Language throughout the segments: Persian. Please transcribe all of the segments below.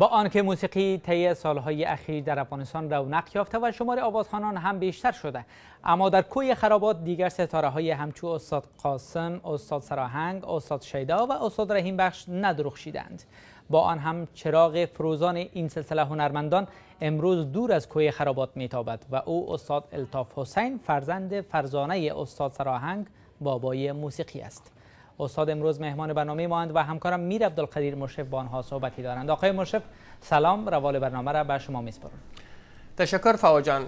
با آنکه موسیقی طی سالهای اخیر در افغانستان رونق یافته و شمار آوازخانان هم بیشتر شده اما در کوی خرابات دیگر ستاره های همچو استاد قاسم، استاد سراهنگ، استاد شیدا و استاد رحیم بخش ندرخشیدند با آن هم چراغ فروزان این سلسله هنرمندان امروز دور از کوی خرابات میتابد و او استاد الطاف حسین فرزند فرزانه استاد سراهنگ بابای موسیقی است استاد امروز مهمان برنامه ماند و همکارم میر عبدالقدیر مشرف با آنها صحبتی دارند آقای مشرف سلام روال برنامه را به شما میسپارم تشکر فواجان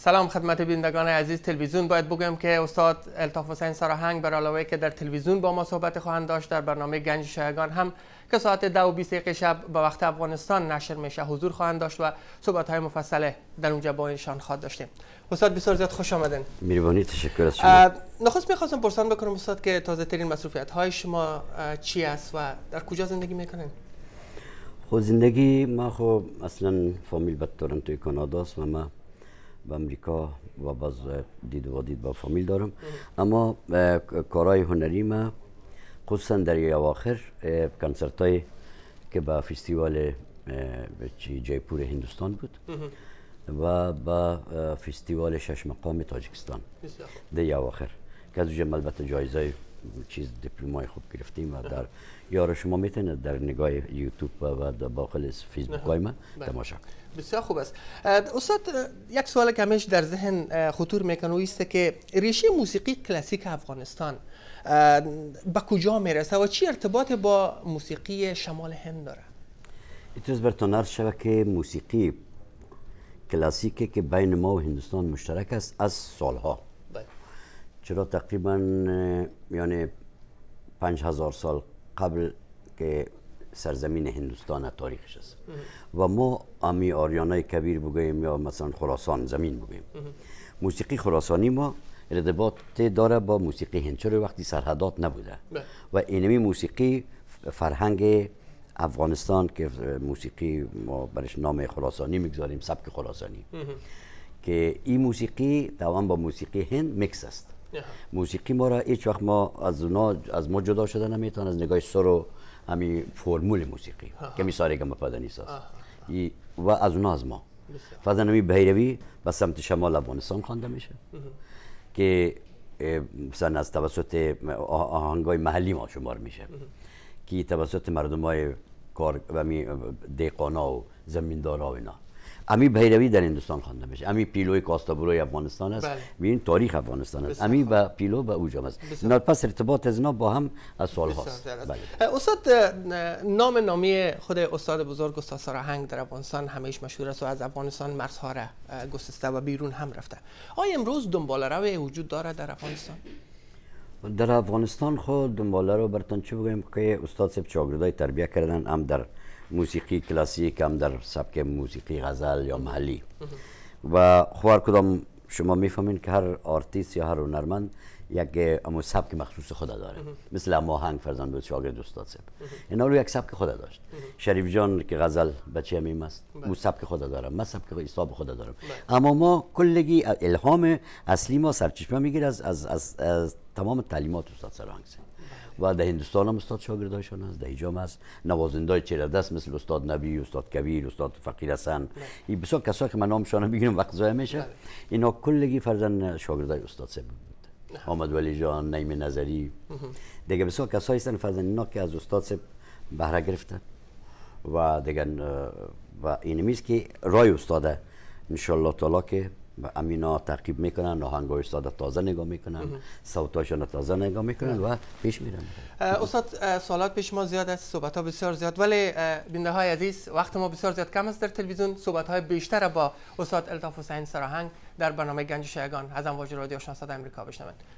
سلام خدمت بینندگان عزیز تلویزیون باید بگم که استاد الطاف حسین سراهنگ بر علاوه که در تلویزیون با ما صحبت خواهند داشت در برنامه گنج شایگان هم که ساعت ده و بیست دقیقه شب به وقت افغانستان نشر میشه حضور خواهند داشت و صحبت های مفصله در اونجا با شان خواهد داشتیم استاد بسیار زیاد خوش آمدن میروانی تشکر از شما نخست میخواستم پرسان بکنم استاد که تازه ترین مصروفیت های شما چی است و در کجا زندگی میکنین خود خب، زندگی ما خب اصلا فامیل بد تورنتوی کانادا و ما به امریکا و باز دید و دید با فامیل دارم اما کارهای هنری ما خصوصا در آخر کنسرت که به فستیوال جایپور هندوستان بود و به فستیوال شش مقام تاجکستان در آخر که از البته جایزه چیز دیپلمای خوب گرفتیم و در یارو شما میتونید در نگاه یوتیوب و در باقل فیسبوک های من بله. تماشا بسیار خوب است استاد یک سوال که همیشه در ذهن خطور میکنه است که ریشه موسیقی کلاسیک افغانستان به کجا میرسه و چی ارتباط با موسیقی شمال هند داره ایتوز برتون عرض که موسیقی کلاسیکی که بین ما و هندستان مشترک است از سالها چرا تقریبا یعنی پنج هزار سال قبل که سرزمین هندوستان تاریخش است و ما امی آریانای کبیر بگوییم یا مثلا خراسان زمین بگوییم موسیقی خراسانی ما ارتباط داره با موسیقی هند چرا وقتی سرحدات نبوده بله. و اینمی موسیقی فرهنگ افغانستان که موسیقی ما برش نام خراسانی میگذاریم سبک خراسانی که این موسیقی دوام با موسیقی هند مکس است موسیقی ما را هیچ وقت ما از اونا از ما جدا شده نمیتون از نگاه سر و همین فرمول موسیقی که می که گم پدنی نیست و از اونا از ما فضا نمی بهیروی به سمت شمال افغانستان خوانده میشه که مثلا از توسط آهنگای محلی ما شمار میشه که توسط مردم های کار و دیقانا و زمیندارا و اینا امی بیروی در هندوستان خوانده میشه امی پیلوی کاستابروی افغانستان است ببین بله. تاریخ افغانستان است امی و پیلو به اوجام است اینا پس ارتباط از اینا با هم از سوال هاست بله. استاد نام نامی خود استاد بزرگ استاد هنگ در افغانستان همیشه مشهور است و از افغانستان مرزها را گسسته و بیرون هم رفته آیا امروز دنبال روی وجود دارد در افغانستان در افغانستان خود دنباله رو برتان چی بگویم که استاد سب چاگردای تربیه کردن هم در موسیقی کلاسیک هم در سبک موسیقی غزل یا محلی و خوار کدام شما میفهمین که هر آرتیست یا هر هنرمند یک اما سبک مخصوص خود داره مثل ماهنگ فرزان بود شاگرد استاد سب اینا رو یک سبک خود داشت شریف جان که غزل بچه همیم است بله. او سبک خود دارم من سبک حساب خود دارم بله. اما ما کلگی الهام اصلی ما سرچشمه میگیرد از, از, از, از تمام تعلیمات استاد سرهنگ بله. و در هندوستان هم استاد شاگرد هایشان هست در ایجام است نوازنده های چهره دست مثل استاد نبی استاد کبیر استاد فقیر حسن این بسیار کسایی که من نامشان بگیرم وقت زایه میشه اینا کلگی فرزن شاگردای استاد سبب محمد ولی جان نیم نظری دیگه بسیار کسایی هستن فرزندینا که از استاد سب بهره گرفتن و دیگه و اینمیست که رای استاده الله تعالی که و امینا ترکیب میکنن آهنگای استاد تازه نگاه میکنن صوتاشون تازه نگاه میکنن و پیش میرن استاد سوالات پیش ما زیاد است صحبت ها بسیار زیاد ولی بینده های عزیز وقت ما بسیار زیاد کم است در تلویزیون صحبت های بیشتر با استاد الطاف حسین سراهنگ در برنامه گنج شایگان از امواج رادیو 600 امریکا بشنوید